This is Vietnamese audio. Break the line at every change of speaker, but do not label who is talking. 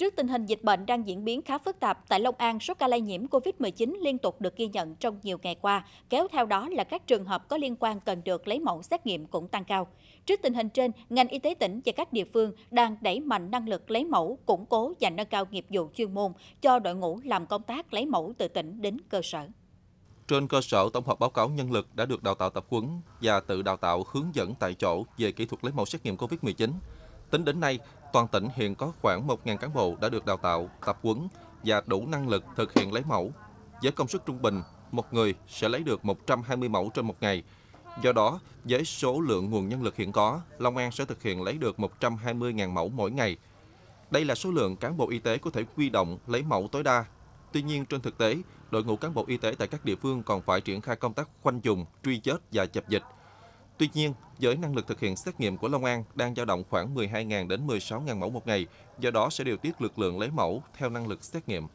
Trước tình hình dịch bệnh đang diễn biến khá phức tạp, tại Long An, số ca lây nhiễm COVID-19 liên tục được ghi nhận trong nhiều ngày qua, kéo theo đó là các trường hợp có liên quan cần được lấy mẫu xét nghiệm cũng tăng cao. Trước tình hình trên, ngành y tế tỉnh và các địa phương đang đẩy mạnh năng lực lấy mẫu, củng cố và nâng cao nghiệp vụ chuyên môn cho đội ngũ làm công tác lấy mẫu từ tỉnh đến cơ sở.
Trên cơ sở tổng hợp báo cáo nhân lực đã được đào tạo tập huấn và tự đào tạo hướng dẫn tại chỗ về kỹ thuật lấy mẫu xét nghiệm COVID-19, Tính đến nay, toàn tỉnh hiện có khoảng 1.000 cán bộ đã được đào tạo, tập quấn và đủ năng lực thực hiện lấy mẫu. Với công suất trung bình, một người sẽ lấy được 120 mẫu trên một ngày. Do đó, với số lượng nguồn nhân lực hiện có, Long An sẽ thực hiện lấy được 120.000 mẫu mỗi ngày. Đây là số lượng cán bộ y tế có thể quy động lấy mẫu tối đa. Tuy nhiên, trên thực tế, đội ngũ cán bộ y tế tại các địa phương còn phải triển khai công tác khoanh dùng, truy vết và dập dịch – Tuy nhiên, với năng lực thực hiện xét nghiệm của Long An đang dao động khoảng 12.000 đến 16.000 mẫu một ngày, do đó sẽ điều tiết lực lượng lấy mẫu theo năng lực xét nghiệm.